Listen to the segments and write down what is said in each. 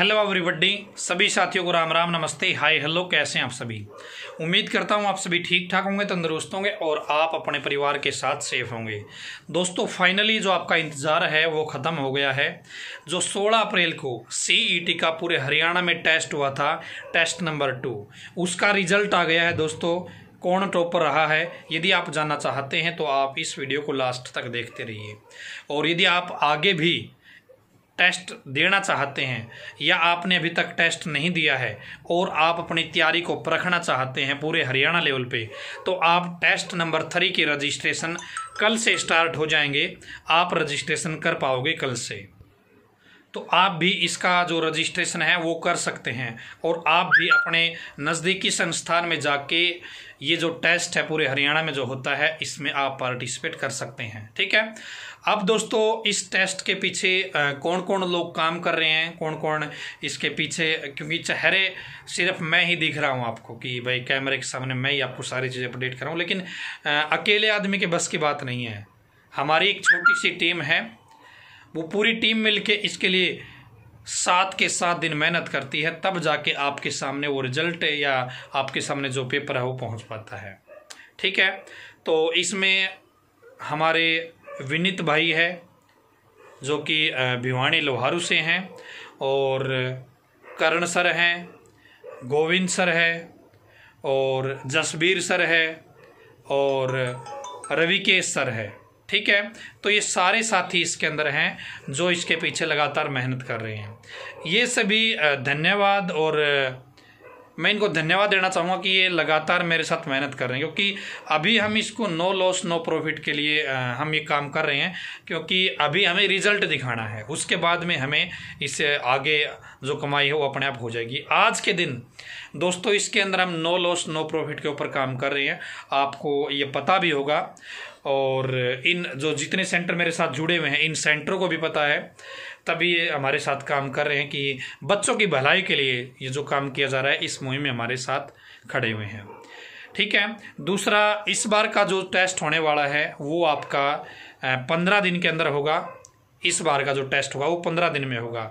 hello everybody सभी साथियों को राम राम नमस्ते हाय हेलो कैसे हैं आप सभी उम्मीद करता हूं आप सभी ठीक ठाक होंगे तंदुरुस्त होंगे और आप अपने परिवार के साथ सेफ होंगे दोस्तों फाइनली जो आपका इंतज़ार है वो ख़त्म हो गया है जो 16 अप्रैल को सीईटी e का पूरे हरियाणा में टेस्ट हुआ था टेस्ट नंबर टू उसका रिजल्ट आ गया है दोस्तों कौन टॉपर रहा है यदि आप जानना चाहते हैं तो आप इस वीडियो को लास्ट तक देखते रहिए और यदि आप आगे भी टेस्ट देना चाहते हैं या आपने अभी तक टेस्ट नहीं दिया है और आप अपनी तैयारी को परखना चाहते हैं पूरे हरियाणा लेवल पे तो आप टेस्ट नंबर थ्री के रजिस्ट्रेशन कल से स्टार्ट हो जाएंगे आप रजिस्ट्रेशन कर पाओगे कल से तो आप भी इसका जो रजिस्ट्रेशन है वो कर सकते हैं और आप भी अपने नज़दीकी संस्थान में जाके ये जो टेस्ट है पूरे हरियाणा में जो होता है इसमें आप पार्टिसिपेट कर सकते हैं ठीक है अब दोस्तों इस टेस्ट के पीछे कौन कौन लोग काम कर रहे हैं कौन कौन इसके पीछे क्योंकि चेहरे सिर्फ मैं ही दिख रहा हूँ आपको कि भाई कैमरे के सामने मैं ही आपको सारी चीज़ें अपडेट कर रहा हूं लेकिन अकेले आदमी के बस की बात नहीं है हमारी एक छोटी सी टीम है वो पूरी टीम मिल इसके लिए सात के सात दिन मेहनत करती है तब जाके आपके सामने वो रिजल्ट या आपके सामने जो पेपर है वो पहुँच पाता है ठीक है तो इसमें हमारे विनित भाई है जो कि भिवानी लोहारू से हैं और करण सर हैं गोविंद सर है और जसबीर सर है और रविकेश सर है ठीक है तो ये सारे साथी इसके अंदर हैं जो इसके पीछे लगातार मेहनत कर रहे हैं ये सभी धन्यवाद और मैं इनको धन्यवाद देना चाहूँगा कि ये लगातार मेरे साथ मेहनत कर रहे हैं क्योंकि अभी हम इसको नो लॉस नो प्रॉफिट के लिए हम ये काम कर रहे हैं क्योंकि अभी हमें रिजल्ट दिखाना है उसके बाद में हमें इससे आगे जो कमाई है वो अपने आप हो जाएगी आज के दिन दोस्तों इसके अंदर हम नो लॉस नो प्रॉफिट के ऊपर काम कर रहे हैं आपको ये पता भी होगा और इन जो जितने सेंटर मेरे साथ जुड़े हुए हैं इन सेंटरों को भी पता है तभी ये हमारे साथ काम कर रहे हैं कि बच्चों की भलाई के लिए ये जो काम किया जा रहा है इस मुहिम में हमारे साथ खड़े हुए हैं ठीक है दूसरा इस बार का जो टेस्ट होने वाला है वो आपका पंद्रह दिन के अंदर होगा इस बार का जो टेस्ट होगा वो पंद्रह दिन में होगा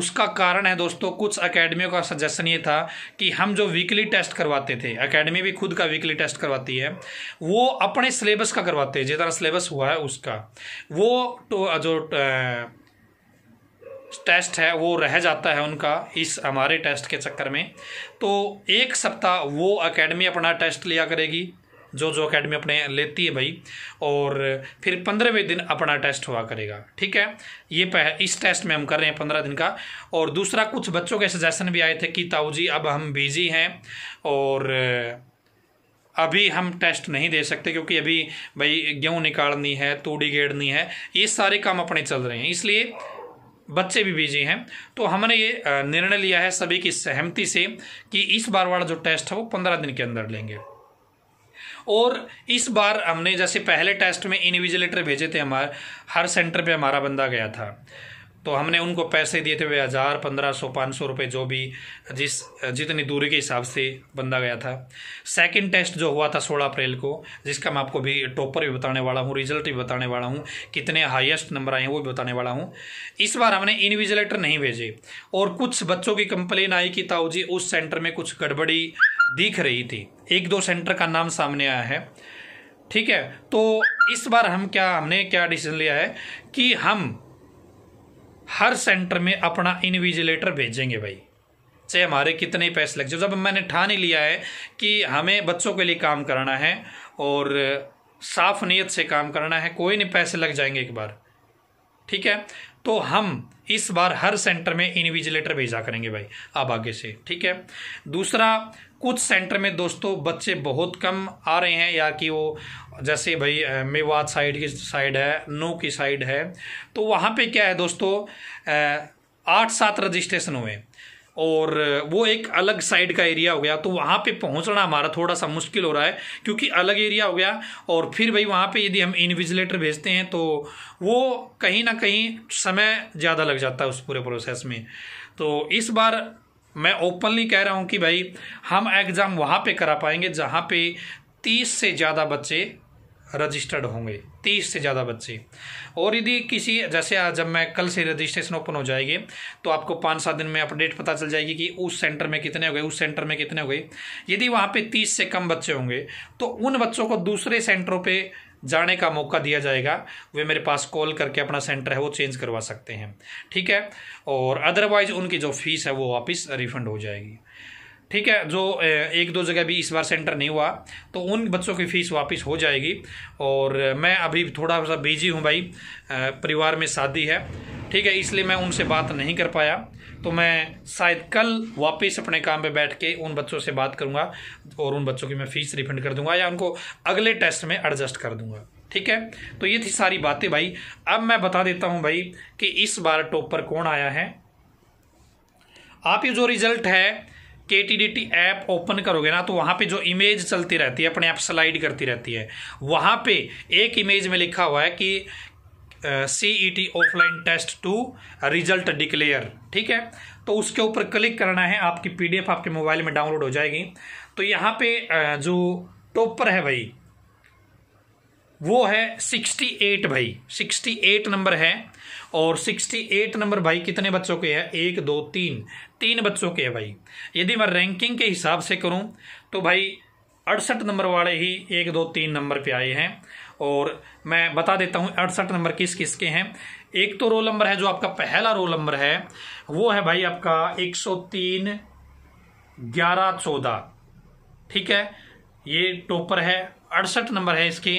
उसका कारण है दोस्तों कुछ अकेडमियों का सजेशन ये था कि हम जो वीकली टेस्ट करवाते थे अकेडमी भी खुद का वीकली टेस्ट करवाती है वो अपने सिलेबस का करवाते हैं जितना सिलेबस हुआ है उसका वो तो जो टेस्ट है वो रह जाता है उनका इस हमारे टेस्ट के चक्कर में तो एक सप्ताह वो अकेडमी अपना टेस्ट लिया करेगी जो जो अकेडमी अपने लेती है भाई और फिर पंद्रहवें दिन अपना टेस्ट हुआ करेगा ठीक है ये पह इस टेस्ट में हम कर रहे हैं पंद्रह दिन का और दूसरा कुछ बच्चों के सजेशन भी आए थे कि ताऊ जी अब हम बिजी हैं और अभी हम टेस्ट नहीं दे सकते क्योंकि अभी भाई गेहूँ निकालनी है तूड़ी गेड़नी है ये सारे काम अपने चल रहे हैं इसलिए बच्चे भी बिजी हैं तो हमने ये निर्णय लिया है सभी की सहमति से कि इस बार वाला जो टेस्ट है वो पंद्रह दिन के अंदर लेंगे और इस बार हमने जैसे पहले टेस्ट में इन्विजिलेटर भेजे थे हमारे हर सेंटर पे हमारा बंदा गया था तो हमने उनको पैसे दिए थे वे हज़ार पंद्रह सौ पाँच सौ रुपये जो भी जिस जितनी दूरी के हिसाब से बंदा गया था सेकंड टेस्ट जो हुआ था सोलह अप्रैल को जिसका मैं आपको भी टॉपर भी बताने वाला हूँ रिजल्ट भी बताने वाला हूँ कितने हाईएस्ट नंबर आए हैं वो भी बताने वाला हूँ इस बार हमने इन्विजिलेटर नहीं भेजे और कुछ बच्चों की कंप्लेन आई कि ताऊ जी उस सेंटर में कुछ गड़बड़ी दिख रही थी एक दो सेंटर का नाम सामने आया है ठीक है तो इस बार हम क्या हमने क्या डिसीजन लिया है कि हम हर सेंटर में अपना इन्विजिलेटर भेजेंगे भाई चाहे हमारे कितने ही पैसे लग जाए जब मैंने ठान ही लिया है कि हमें बच्चों के लिए काम करना है और साफ नीयत से काम करना है कोई नहीं पैसे लग जाएंगे एक बार ठीक है तो हम इस बार हर सेंटर में इन्विजिलेटर भेजा करेंगे भाई अब आगे से ठीक है दूसरा कुछ सेंटर में दोस्तों बच्चे बहुत कम आ रहे हैं या कि वो जैसे भाई मेवात साइड की साइड है नू की साइड है तो वहाँ पे क्या है दोस्तों आठ सात रजिस्ट्रेशन हुए और वो एक अलग साइड का एरिया हो गया तो वहाँ पे पहुँचना हमारा थोड़ा सा मुश्किल हो रहा है क्योंकि अलग एरिया हो गया और फिर भाई वहाँ पे यदि हम इन्विजिलेटर भेजते हैं तो वो कहीं ना कहीं समय ज़्यादा लग जाता है उस पूरे प्रोसेस में तो इस बार मैं ओपनली कह रहा हूँ कि भाई हम एग्ज़ाम वहाँ पर करा पाएंगे जहाँ पर तीस से ज़्यादा बच्चे रजिस्टर्ड होंगे तीस से ज़्यादा बच्चे और यदि किसी जैसे आज जब मैं कल से रजिस्ट्रेशन ओपन हो जाएगी तो आपको पाँच सात दिन में अपडेट पता चल जाएगी कि उस सेंटर में कितने हो गए उस सेंटर में कितने हो गए यदि वहाँ पे तीस से कम बच्चे होंगे तो उन बच्चों को दूसरे सेंटरों पे जाने का मौका दिया जाएगा वे मेरे पास कॉल करके अपना सेंटर है वो चेंज करवा सकते हैं ठीक है और अदरवाइज उनकी जो फीस है वो वापस रिफंड हो जाएगी ठीक है जो एक दो जगह भी इस बार सेंटर नहीं हुआ तो उन बच्चों की फ़ीस वापस हो जाएगी और मैं अभी थोड़ा सा बिजी हूँ भाई परिवार में शादी है ठीक है इसलिए मैं उनसे बात नहीं कर पाया तो मैं शायद कल वापस अपने काम पे बैठ के उन बच्चों से बात करूँगा और उन बच्चों की मैं फ़ीस रिफंड कर दूँगा या उनको अगले टेस्ट में एडजस्ट कर दूँगा ठीक है तो ये थी सारी बातें भाई अब मैं बता देता हूँ भाई कि इस बार टॉप पर कौन आया है आप ये जो रिजल्ट है के T D T app open करोगे ना तो वहाँ पे जो इमेज चलती रहती है अपने आप स्लाइड करती रहती है वहाँ पे एक इमेज में लिखा हुआ है कि C E T offline test two result declare ठीक है तो उसके ऊपर क्लिक करना है आपकी पीडीएफ आपके मोबाइल में डाउनलोड हो जाएगी तो यहाँ पे uh, जो टॉपर है भाई वो है सिक्सटी एट भाई सिक्सटी एट नंबर है और सिक्सटी एट नंबर भाई कितने बच्चों के है एक दो तीन तीन बच्चों के है भाई यदि मैं रैंकिंग के हिसाब से करूं तो भाई अड़सठ नंबर वाले ही एक दो तीन नंबर पे आए हैं और मैं बता देता हूं अड़सठ नंबर किस किस के हैं एक तो रोल नंबर है जो आपका पहला रोल नंबर है वो है भाई आपका एक सौ तीन ग्यारह चौदह ठीक है ये टोपर है अड़सठ नंबर है इसकी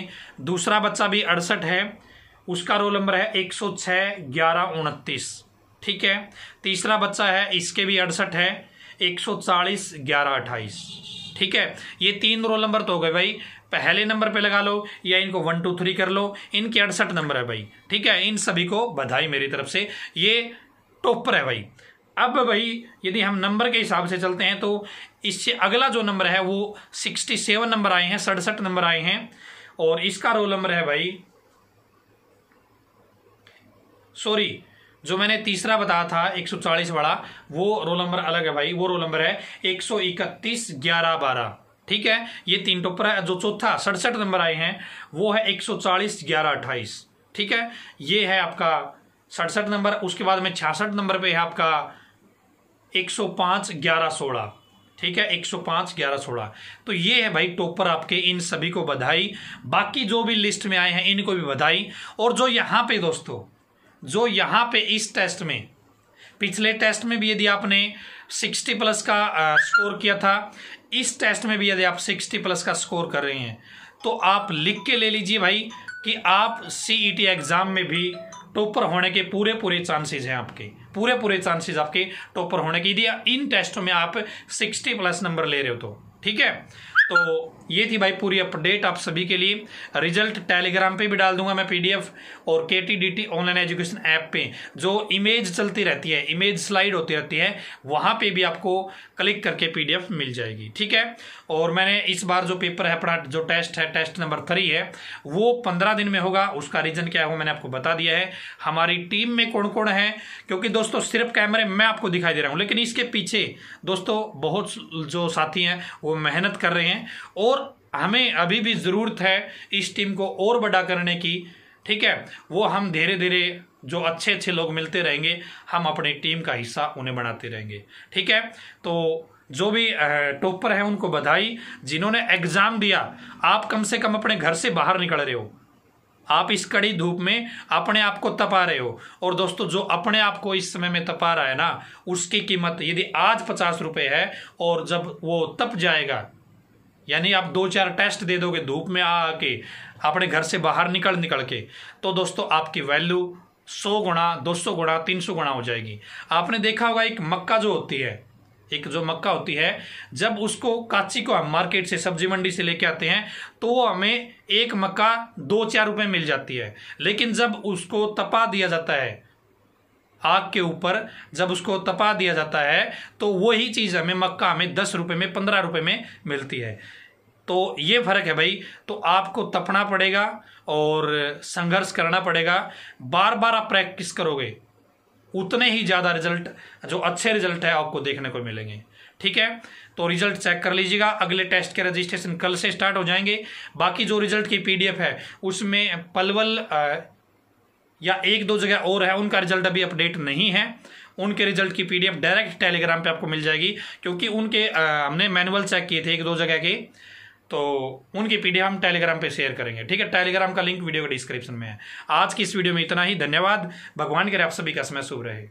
दूसरा बच्चा भी अड़सठ है उसका रोल नंबर है एक सौ छः ग्यारह उनतीस ठीक है तीसरा बच्चा है इसके भी अड़सठ है एक सौ चालीस ग्यारह अट्ठाईस ठीक है ये तीन रोल नंबर तो हो गए भाई पहले नंबर पे लगा लो या इनको वन टू थ्री कर लो इनके अड़सठ नंबर है भाई ठीक है इन सभी को बधाई मेरी तरफ से ये टॉपर है भाई अब भाई यदि हम नंबर के हिसाब से चलते हैं तो इससे अगला जो नंबर है वो सिक्सटी सेवन नंबर आए हैं सड़सठ नंबर आए हैं और इसका रोल नंबर है भाई सॉरी जो मैंने तीसरा बताया था एक सौ चालीस वाला वो रोल नंबर अलग है भाई वो रोल नंबर है एक सौ इकतीस ग्यारह बारह ठीक है ये तीन टोपर है जो चौथा सड़सठ नंबर आए हैं वो है एक सौ चालीस ग्यारह अट्ठाईस ठीक है ये है आपका सड़सठ नंबर उसके बाद में छियासठ नंबर पे है आपका एक सौ पाँच ग्यारह सोलह ठीक है एक सौ पाँच ग्यारह सोलह तो ये है भाई टॉपर आपके इन सभी को बधाई बाकी जो भी लिस्ट में आए हैं इनको भी बधाई और जो यहाँ पे दोस्तों जो यहाँ पे इस टेस्ट में पिछले टेस्ट में भी यदि आपने 60 प्लस का आ, स्कोर किया था इस टेस्ट में भी यदि आप 60 प्लस का स्कोर कर रहे हैं तो आप लिख के ले लीजिए भाई कि आप सी एग्ज़ाम e में भी टॉपर होने के पूरे पूरे चांसेज हैं आपके पूरे पूरे चांसेस आपके टॉपर होने की दिया इन टेस्टों में आप सिक्सटी प्लस नंबर ले रहे हो तो ठीक है तो ये थी भाई पूरी अपडेट आप सभी के लिए रिजल्ट टेलीग्राम पे भी डाल दूंगा मैं पीडीएफ और के टी ऑनलाइन एजुकेशन ऐप पे जो इमेज चलती रहती है इमेज स्लाइड होती रहती है वहाँ पे भी आपको क्लिक करके पीडीएफ मिल जाएगी ठीक है और मैंने इस बार जो पेपर है अपना जो टेस्ट है टेस्ट नंबर थ्री है वो पंद्रह दिन में होगा उसका रीजन क्या है मैंने आपको बता दिया है हमारी टीम में कौन कौन है क्योंकि दोस्तों सिर्फ कैमरे मैं आपको दिखाई दे रहा हूँ लेकिन इसके पीछे दोस्तों बहुत जो साथी हैं वो मेहनत कर रहे हैं हैं और हमें अभी भी ज़रूरत है इस टीम को और बड़ा करने की ठीक है वो हम धीरे धीरे जो अच्छे अच्छे लोग मिलते रहेंगे हम अपनी टीम का हिस्सा उन्हें बनाते रहेंगे ठीक है तो जो भी टॉपर हैं उनको बधाई जिन्होंने एग्ज़ाम दिया आप कम से कम अपने घर से बाहर निकल रहे हो आप इस कड़ी धूप में अपने आप को तपा रहे हो और दोस्तों जो अपने आप को इस समय में तपा रहा है ना उसकी कीमत यदि आज पचास रुपये है और जब वो तप जाएगा यानी आप दो चार टेस्ट दे दोगे धूप में आ आके अपने घर से बाहर निकल निकल के तो दोस्तों आपकी वैल्यू सौ गुणा दो सौ गुणा तीन सौ गुणा हो जाएगी आपने देखा होगा एक मक्का जो होती है एक जो मक्का होती है जब उसको काची को हम मार्केट से सब्जी मंडी से लेके आते हैं तो वो हमें एक मक्का दो चार रुपए मिल जाती है लेकिन जब उसको तपा दिया जाता है आग के ऊपर जब उसको तपा दिया जाता है तो वही चीज़ हमें मक्का में दस रुपए में पंद्रह रुपए में मिलती है तो ये फ़र्क है भाई तो आपको तपना पड़ेगा और संघर्ष करना पड़ेगा बार बार आप प्रैक्टिस करोगे उतने ही ज़्यादा रिजल्ट जो अच्छे रिजल्ट है आपको देखने को मिलेंगे ठीक है तो रिजल्ट चेक कर लीजिएगा अगले टेस्ट के रजिस्ट्रेशन कल से स्टार्ट हो जाएंगे बाकी जो रिजल्ट की पीडीएफ है उसमें पलवल आ, या एक दो जगह और है उनका रिजल्ट अभी अपडेट नहीं है उनके रिजल्ट की पीडीएफ डायरेक्ट टेलीग्राम पे आपको मिल जाएगी क्योंकि उनके आ, हमने मैनुअल चेक किए थे एक दो जगह के तो उनकी पीडीएफ हम टेलीग्राम पे शेयर करेंगे ठीक है टेलीग्राम का लिंक वीडियो के डिस्क्रिप्शन में है आज की इस वीडियो में इतना ही धन्यवाद भगवान करे आप सभी का समय शुभ रहे